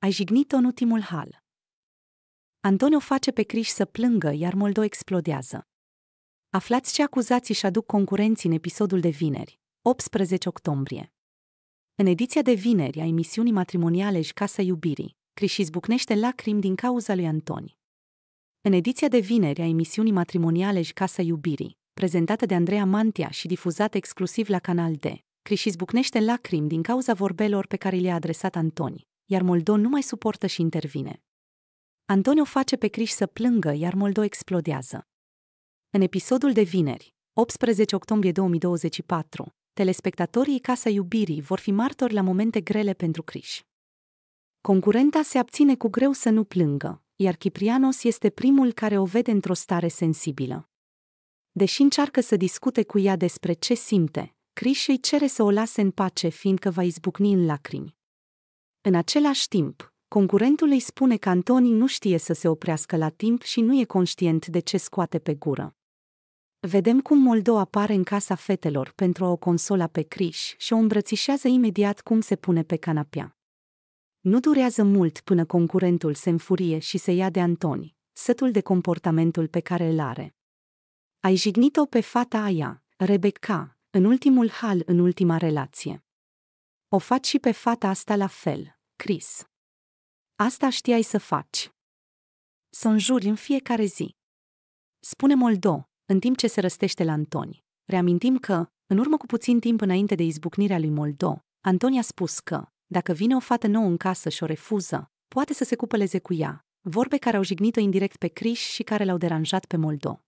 ai jignit-o în ultimul hal. Antonio face pe Criș să plângă, iar Moldo explodează. Aflați ce acuzații și aduc concurenții în episodul de vineri, 18 octombrie. În ediția de vineri a emisiunii matrimoniale și Casa Iubirii, Criș izbucnește lacrimi din cauza lui Antoni. În ediția de vineri a emisiunii matrimoniale și Casa Iubirii, prezentată de Andreea Mantia și difuzată exclusiv la Canal D, Criș izbucnește lacrimi din cauza vorbelor pe care le-a adresat Antoni, iar Moldo nu mai suportă și intervine. Antonio face pe Criș să plângă, iar Moldo explodează. În episodul de vineri, 18 octombrie 2024, telespectatorii Casa Iubirii vor fi martori la momente grele pentru Criș. Concurenta se abține cu greu să nu plângă, iar Ciprianos este primul care o vede într-o stare sensibilă. Deși încearcă să discute cu ea despre ce simte, Criș îi cere să o lase în pace fiindcă va izbucni în lacrimi. În același timp, concurentul îi spune că Antoni nu știe să se oprească la timp și nu e conștient de ce scoate pe gură. Vedem cum Moldo apare în casa fetelor pentru a o consola pe Criș și o îmbrățișează imediat cum se pune pe canapea. Nu durează mult până concurentul se înfurie și se ia de Antoni, sătul de comportamentul pe care îl are. Ai jignit-o pe fata aia, Rebecca, în ultimul hal în ultima relație. O faci și pe fata asta la fel, Chris. Asta știai să faci. Să înjuri în fiecare zi. Spune Moldo, în timp ce se răstește la Antoni. Reamintim că, în urmă cu puțin timp înainte de izbucnirea lui Moldo, Antoni a spus că, dacă vine o fată nouă în casă și o refuză, poate să se cupăleze cu ea, vorbe care au jignit-o indirect pe Chris și care l-au deranjat pe Moldo.